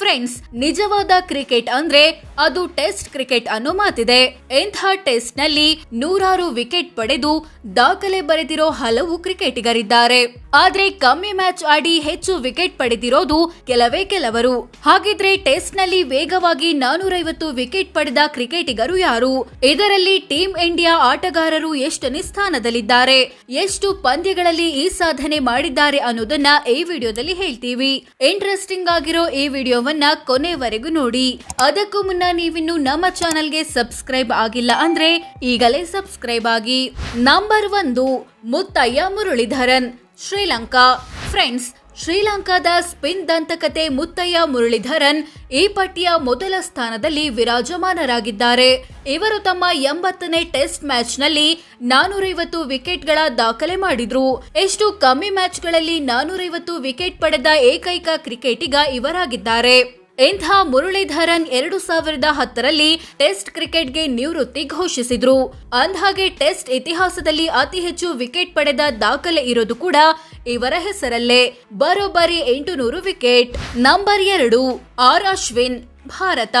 friends ನಿಜವಾದ cricket ಅಂದ್ರೆ ಅದು ಟೆಸ್ಟ್ ಕ್ರಿಕೆಟ್ ಅನ್ನೋ ಮಾತಿದೆ ಎಂಥ ಟೆಸ್ಟ್ ನಲ್ಲಿ ನೂರಾರು ವಿಕೆಟ್ ಪಡೆದು ದಾಖಲೆ ಬರೆದಿರೋ ಹಲವು ಕ್ರಿಕೆಟಿಗರಿದ್ದಾರೆ ಆದ್ರೆ ಕಮ್ಮಿ ಮ್ಯಾಚ್ ಆಡಿ ಹೆಚ್ಚು ವಿಕೆಟ್ ಪಡೆದಿರೋದು ಕೆಲವೇ ಕೆಲವರು ಹಾಗಿದ್ರೆ ಟೆಸ್ಟ್ ನಲ್ಲಿ ವೇಗವಾಗಿ ನಾನೂರೈವತ್ತು ವಿಕೆಟ್ ಪಡೆದ ಕ್ರಿಕೆಟಿಗರು ಯಾರು ಇದರಲ್ಲಿ ಟೀಂ ಇಂಡಿಯಾ ಆಟಗಾರರು ಎಷ್ಟನೇ ಸ್ಥಾನದಲ್ಲಿದ್ದಾರೆ ಎಷ್ಟು ಪಂದ್ಯಗಳಲ್ಲಿ ಈ ಸಾಧನೆ ಮಾಡಿದ್ದಾರೆ ಅನ್ನೋದನ್ನ ಈ ವಿಡಿಯೋದಲ್ಲಿ ಹೇಳ್ತೀವಿ ಇಂಟ್ರೆಸ್ಟಿಂಗ್ ಆಗಿರೋ ಈ ವಿಡಿಯೋ ವಿಡಿಯೋವನ್ನ ಕೊನೆವರೆಗೂ ನೋಡಿ ಅದಕ್ಕೂ ಮುನ್ನ ನೀವಿನ್ನು ನಮ್ಮ ಚಾನೆಲ್ಗೆ ಸಬ್ಸ್ಕ್ರೈಬ್ ಆಗಿಲ್ಲ ಅಂದ್ರೆ ಈಗಲೇ ಸಬ್ಸ್ಕ್ರೈಬ್ ಆಗಿ ನಂಬರ್ ಒಂದು ಮುತ್ತಯ್ಯ ಮುರಳೀಧರನ್ ಶ್ರೀಲಂಕಾ ಫ್ರೆಂಡ್ಸ್ ಶ್ರೀಲಂಕಾದ ಸ್ಪಿನ್ ದಂತಕತೆ ಮುತ್ತಯ್ಯ ಮುರಳೀಧರನ್ ಈ ಪಟ್ಟಿಯ ಮೊದಲ ಸ್ಥಾನದಲ್ಲಿ ವಿರಾಜಮಾನರಾಗಿದ್ದಾರೆ ಇವರು ತಮ್ಮ ಎಂಬತ್ತನೇ ಟೆಸ್ಟ್ ಮ್ಯಾಚ್ನಲ್ಲಿ ನಾನೂರೈವತ್ತು ವಿಕೆಟ್ಗಳ ದಾಖಲೆ ಮಾಡಿದ್ರು ಎಷ್ಟು ಕಮ್ಮಿ ಮ್ಯಾಚ್ಗಳಲ್ಲಿ ನಾನೂರೈವತ್ತು ವಿಕೆಟ್ ಪಡೆದ ಏಕೈಕ ಕ್ರಿಕೆಟಿಗ ಇವರಾಗಿದ್ದಾರೆ ಇಂಥ ಮುರಳೀಧರನ್ ಎರಡು ಸಾವಿರದ ಹತ್ತರಲ್ಲಿ ಟೆಸ್ಟ್ ಕ್ರಿಕೆಟ್ಗೆ ನಿವೃತ್ತಿ ಘೋಷಿಸಿದ್ರು ಅಂದ್ಹಾಗೆ ಟೆಸ್ಟ್ ಇತಿಹಾಸದಲ್ಲಿ ಅತಿ ಹೆಚ್ಚು ವಿಕೆಟ್ ಪಡೆದ ದಾಖಲೆ ಇರೋದು ಕೂಡ ಇವರ ಹೆಸರಲ್ಲೇ ಬರೋಬ್ಬರಿ ಎಂಟು ನೂರು ವಿಕೆಟ್ ನಂಬರ್ ಎರಡು ಆರ್ ಅಶ್ವಿನ್ ಭಾರತ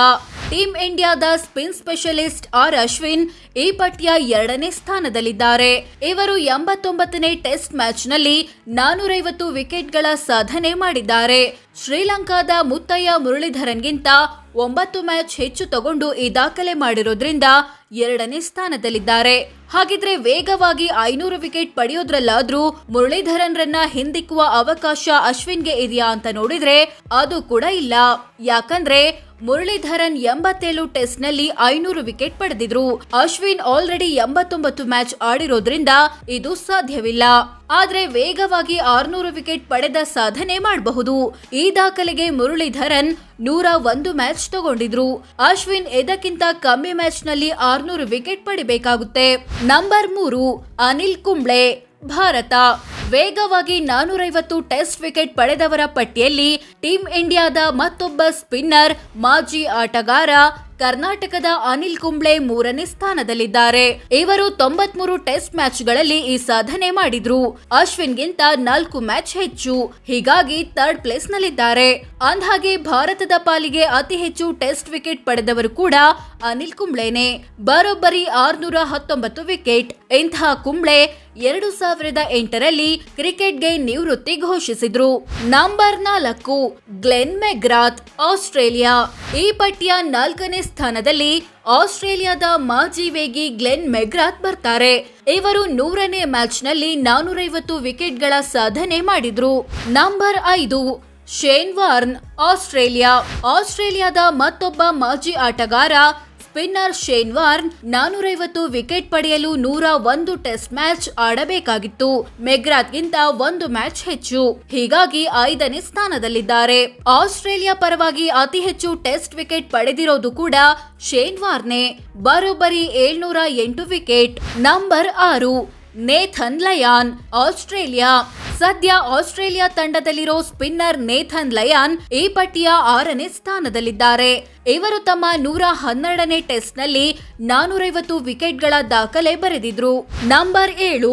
ಟೀಂ ಇಂಡಿಯಾದ ಸ್ಪಿನ್ ಸ್ಪೆಷಲಿಸ್ಟ್ ಆರ್ ಅಶ್ವಿನ್ ಈ ಪಟ್ಟಿಯ ಎರಡನೇ ಸ್ಥಾನದಲ್ಲಿದ್ದಾರೆ ಇವರು ಎಂಬತ್ತೊಂಬತ್ತನೇ ಟೆಸ್ಟ್ ಮ್ಯಾಚ್ನಲ್ಲಿ ನಾನೂರೈವತ್ತು ವಿಕೆಟ್ಗಳ ಸಾಧನೆ ಮಾಡಿದ್ದಾರೆ ಶ್ರೀಲಂಕಾದ ಮುತ್ತಯ್ಯ ಮುರಳೀಧರನ್ಗಿಂತ ಒಂಬತ್ತು ಮ್ಯಾಚ್ ಹೆಚ್ಚು ತಗೊಂಡು ಈ ದಾಖಲೆ ಮಾಡಿರೋದ್ರಿಂದ ಎರಡನೇ ಸ್ಥಾನದಲ್ಲಿದ್ದಾರೆ ಹಾಗಿದ್ರೆ ವೇಗವಾಗಿ ಐನೂರು ವಿಕೆಟ್ ಪಡೆಯೋದ್ರಲ್ಲಾದ್ರೂ ಮುರಳೀಧರನ್ ರನ್ನ ಹಿಂದಿಕ್ಕುವ ಅವಕಾಶ ಗೆ ಇದೆಯಾ ಅಂತ ನೋಡಿದ್ರೆ ಅದು ಕೂಡ ಇಲ್ಲ ಯಾಕಂದ್ರೆ ಮುರಳೀಧರನ್ ಎಂಬತ್ತೇಳು ಟೆಸ್ಟ್ ನಲ್ಲಿ ಐನೂರು ವಿಕೆಟ್ ಪಡೆದಿದ್ರು ಅಶ್ವಿನ್ ಆಲ್ರೆಡಿ ಎಂಬತ್ತೊಂಬತ್ತು ಮ್ಯಾಚ್ ಆಡಿರೋದ್ರಿಂದ ಇದು ಸಾಧ್ಯವಿಲ್ಲ ಆದ್ರೆ ವೇಗವಾಗಿ ಆರ್ನೂರು ವಿಕೆಟ್ ಪಡೆದ ಸಾಧನೆ ಮಾಡಬಹುದು ಈ ದಾಖಲೆಗೆ ಮುರಳೀಧರನ್ ನೂರ ಒಂದು ಮ್ಯಾಚ್ ತಗೊಂಡಿದ್ರು ಅಶ್ವಿನ್ ಇದಕ್ಕಿಂತ ಕಮ್ಮಿ ಮ್ಯಾಚ್ ನಲ್ಲಿ ಆರ್ನೂರು ವಿಕೆಟ್ ಪಡಿಬೇಕಾಗುತ್ತೆ ನಂಬರ್ ಮೂರು ಅನಿಲ್ ಕುಂಬ್ಳೆ ಭಾರತ ವೇಗವಾಗಿ ನಾನೂರೈವತ್ತು ಟೆಸ್ಟ್ ವಿಕೆಟ್ ಪಡೆದವರ ಪಟ್ಟಿಯಲ್ಲಿ ಟೀಂ ಇಂಡಿಯಾದ ಮತ್ತೊಬ್ಬ ಸ್ಪಿನ್ನರ್ ಮಾಜಿ ಆಟಗಾರ ಕರ್ನಾಟಕದ ಅನಿಲ್ ಕುಂಬ್ಳೆ ಮೂರನೇ ಸ್ಥಾನದಲ್ಲಿದ್ದಾರೆ ಇವರು ತೊಂಬತ್ಮೂರು ಟೆಸ್ಟ್ ಮ್ಯಾಚ್ಗಳಲ್ಲಿ ಈ ಸಾಧನೆ ಮಾಡಿದ್ರು ಅಶ್ವಿನ್ಗಿಂತ ನಾಲ್ಕು ಮ್ಯಾಚ್ ಹೆಚ್ಚು ಹೀಗಾಗಿ ಥರ್ಡ್ ಪ್ಲೇಸ್ ನಲ್ಲಿದ್ದಾರೆ ಅಂದ್ಹಾಗೆ ಭಾರತದ ಪಾಲಿಗೆ ಅತಿ ಹೆಚ್ಚು ಟೆಸ್ಟ್ ವಿಕೆಟ್ ಪಡೆದವರು ಕೂಡ ಅನಿಲ್ ಕುಂಬ್ಳೆನೇ ಬರೋಬ್ಬರಿ ಆರ್ನೂರ ಹತ್ತೊಂಬತ್ತು ವಿಕೆಟ್ ಇಂತಹ ಕುಂಬ್ಳೆ ಎರಡು ಸಾವಿರದ ಎಂಟರಲ್ಲಿ ಕ್ರಿಕೆಟ್ಗೆ ನಿವೃತ್ತಿ ಘೋಷಿಸಿದ್ರು ನಂಬರ್ ನಾಲ್ಕು ಗ್ಲೆನ್ ಮೆಗ್ರಾತ್ ಆಸ್ಟ್ರೇಲಿಯಾ ಈ ಪಟ್ಟಿಯ ನಾಲ್ಕನೇ ಸ್ಥಾನದಲ್ಲಿ ಆಸ್ಟ್ರೇಲಿಯಾದ ಮಾಜಿ ವೇಗಿ ಗ್ಲೆನ್ ಮೆಗ್ರಾತ್ ಬರ್ತಾರೆ ಇವರು ನೂರನೇ ಮ್ಯಾಚ್ನಲ್ಲಿ ನಾನೂರೈವತ್ತು ವಿಕೆಟ್ಗಳ ಸಾಧನೆ ಮಾಡಿದ್ರು ನಂಬರ್ ಐದು ಶೇನ್ ವಾರ್ನ್ ಆಸ್ಟ್ರೇಲಿಯಾ ಆಸ್ಟ್ರೇಲಿಯಾದ ಮತ್ತೊಬ್ಬ ಮಾಜಿ ಆಟಗಾರ ಸ್ಪಿನ್ನರ್ ಶೇನ್ ವಾರ್ನ್ ನಾನೂರೈವತ್ತು ವಿಕೆಟ್ ಪಡೆಯಲು ನೂರ ಒಂದು ಟೆಸ್ಟ್ ಮ್ಯಾಚ್ ಆಡಬೇಕಾಗಿತ್ತು ಮೆಗ್ರಾತ್ಗಿಂತ ಒಂದು ಮ್ಯಾಚ್ ಹೆಚ್ಚು ಹೀಗಾಗಿ ಐದನೇ ಸ್ಥಾನದಲ್ಲಿದ್ದಾರೆ ಆಸ್ಟ್ರೇಲಿಯಾ ಪರವಾಗಿ ಅತಿ ಹೆಚ್ಚು ಟೆಸ್ಟ್ ವಿಕೆಟ್ ಪಡೆದಿರೋದು ಕೂಡ ಶೇನ್ ವಾರ್ನೆ ಬರೋಬ್ಬರಿ ಏಳ್ನೂರ ಎಂಟು ವಿಕೆಟ್ ನಂಬರ್ ಆರು ನೇಥನ್ ಲಯಾನ್ ಆಸ್ಟ್ರೇಲಿಯಾ ಸದ್ಯ ಆಸ್ಟ್ರೇಲಿಯಾ ತಂಡದಲ್ಲಿರೋ ಸ್ಪಿನ್ನರ್ ನೇಥನ್ ಲಯಾನ್ ಈ ಪಟ್ಟಿಯ ಆರನೇ ಸ್ಥಾನದಲ್ಲಿದ್ದಾರೆ ಇವರು ತಮ್ಮ ನೂರ ಹನ್ನೆರಡನೇ ಟೆಸ್ಟ್ನಲ್ಲಿ ನಾನೂರೈವತ್ತು ವಿಕೆಟ್ಗಳ ದಾಖಲೆ ಬರೆದಿದ್ರು ನಂಬರ್ ಏಳು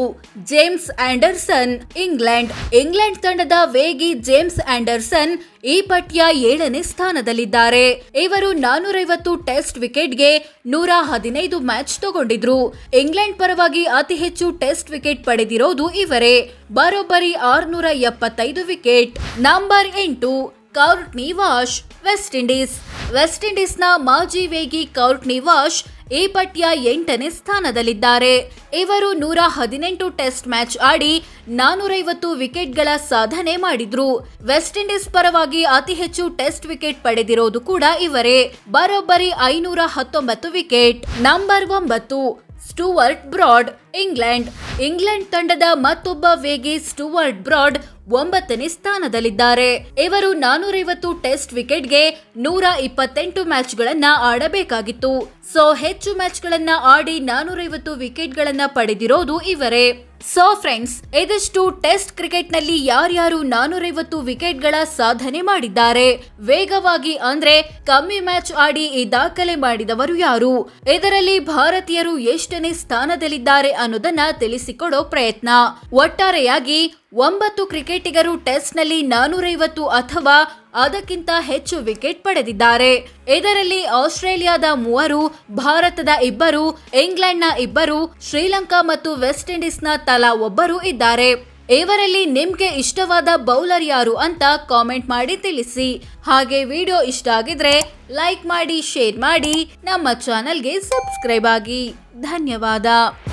ಜೇಮ್ಸ್ ಆಂಡರ್ಸನ್ ಇಂಗ್ಲೆಂಡ್ ಇಂಗ್ಲೆಂಡ್ ತಂಡದ ವೇಗಿ ಜೇಮ್ಸ್ ಆಂಡರ್ಸನ್ ಈ ಪಟ್ಟಿಯ ಏಳನೇ ಸ್ಥಾನದಲ್ಲಿದ್ದಾರೆ ಇವರು ನಾನೂರೈವತ್ತು ಟೆಸ್ಟ್ ವಿಕೆಟ್ಗೆ ನೂರ ಹದಿನೈದು ಮ್ಯಾಚ್ ತಗೊಂಡಿದ್ರು ಇಂಗ್ಲೆಂಡ್ ಪರವಾಗಿ ಅತಿ ಹೆಚ್ಚು ಟೆಸ್ಟ್ ವಿಕೆಟ್ ಪಡೆದಿರೋದು ಇವರೇ ಬರೋಬ್ಬರಿ ಆರ್ನೂರ ಎಪ್ಪತ್ತೈದು ವಿಕೆಟ್ ನಂಬರ್ ಎಂಟು Courtney Walsh West Indies West ಇಂಡೀಸ್ನ ಮಾಜಿ ವೇಗಿ ಕೌರ್ಟ್ ನಿವಾಶ್ ಈ ಪಟ್ಯ ಎಂಟನೇ ಸ್ಥಾನದಲ್ಲಿದ್ದಾರೆ ಇವರು ನೂರ ಹದಿನೆಂಟು ಟೆಸ್ಟ್ ಮ್ಯಾಚ್ ಆಡಿ ನಾನೂರೈವತ್ತು ವಿಕೆಟ್ಗಳ ಸಾಧನೆ ಮಾಡಿದ್ರು ವೆಸ್ಟ್ ಇಂಡೀಸ್ ಪರವಾಗಿ ಅತಿ ಹೆಚ್ಚು ಟೆಸ್ಟ್ ವಿಕೆಟ್ ಪಡೆದಿರೋದು ಕೂಡ ಇವರೇ ಬರೋಬ್ಬರಿ ಐನೂರ ಹತ್ತೊಂಬತ್ತು ವಿಕೆಟ್ ನಂಬರ್ ಒಂಬತ್ತು ಸ್ಟುವರ್ಟ್ ಬ್ರಾಡ್ ಇಂಗ್ಲೆಂಡ್ ಇಂಗ್ಲೆಂಡ್ ತಂಡದ ಮತ್ತೊಬ್ಬ ವೇಗಿ ಸ್ಟುವರ್ಟ್ ಬ್ರಾಡ್ ಒಂಬತ್ತನೇ ಸ್ಥಾನದಲ್ಲಿದ್ದಾರೆ ಇವರು ನಾನೂರೈವತ್ತು ಟೆಸ್ಟ್ ವಿಕೆಟ್ಗೆ ನೂರ ಇಪ್ಪತ್ತೆಂಟು ಮ್ಯಾಚ್ಗಳನ್ನು ಆಡಬೇಕಾಗಿತ್ತು ಸೊ ಹೆಚ್ಚು ಮ್ಯಾಚ್ಗಳನ್ನ ಆಡಿ ನಾನೂರೈವತ್ತು ವಿಕೆಟ್ಗಳನ್ನು ಪಡೆದಿರೋದು ಇವರೇ ಸೊ ಫ್ರೆಂಡ್ಸ್ ಇದಷ್ಟು ಟೆಸ್ಟ್ ಕ್ರಿಕೆಟ್ನಲ್ಲಿ ಯಾರ್ಯಾರು ನಾನೂರೈವತ್ತು ವಿಕೆಟ್ಗಳ ಸಾಧನೆ ಮಾಡಿದ್ದಾರೆ ವೇಗವಾಗಿ ಅಂದ್ರೆ ಕಮ್ಮಿ ಮ್ಯಾಚ್ ಆಡಿ ಈ ದಾಖಲೆ ಮಾಡಿದವರು ಯಾರು ಇದರಲ್ಲಿ ಭಾರತೀಯರು ಎಷ್ಟನೇ ಸ್ಥಾನದಲ್ಲಿದ್ದಾರೆ ಅನ್ನೋದನ್ನ ತಿಳಿಸಿಕೊಡೋ ಪ್ರಯತ್ನ ಒಟ್ಟಾರೆಯಾಗಿ ಒಂಬತ್ತು ಕ್ರಿಕೆಟಿಗರು ಟೆಸ್ಟ್ನಲ್ಲಿ ನಾನೂರೈವತ್ತು ಅಥವಾ ಅದಕ್ಕಿಂತ ಹೆಚ್ಚು ವಿಕೆಟ್ ಪಡೆದಿದ್ದಾರೆ ಇದರಲ್ಲಿ ಆಸ್ಟ್ರೇಲಿಯಾದ ಮೂವರು ಭಾರತದ ಇಬ್ಬರು ಇಂಗ್ಲೆಂಡ್ನ ಇಬ್ಬರು ಶ್ರೀಲಂಕಾ ಮತ್ತು ವೆಸ್ಟ್ ಇಂಡೀಸ್ನ ತಲಾ ಒಬ್ಬರು ಇದ್ದಾರೆ ಇವರಲ್ಲಿ ನಿಮ್ಗೆ ಇಷ್ಟವಾದ ಬೌಲರ್ ಯಾರು ಅಂತ ಕಾಮೆಂಟ್ ಮಾಡಿ ತಿಳಿಸಿ ಹಾಗೆ ವಿಡಿಯೋ ಇಷ್ಟ ಆಗಿದ್ರೆ ಲೈಕ್ ಮಾಡಿ ಶೇರ್ ಮಾಡಿ ನಮ್ಮ ಚಾನೆಲ್ಗೆ ಸಬ್ಸ್ಕ್ರೈಬ್ ಆಗಿ ಧನ್ಯವಾದ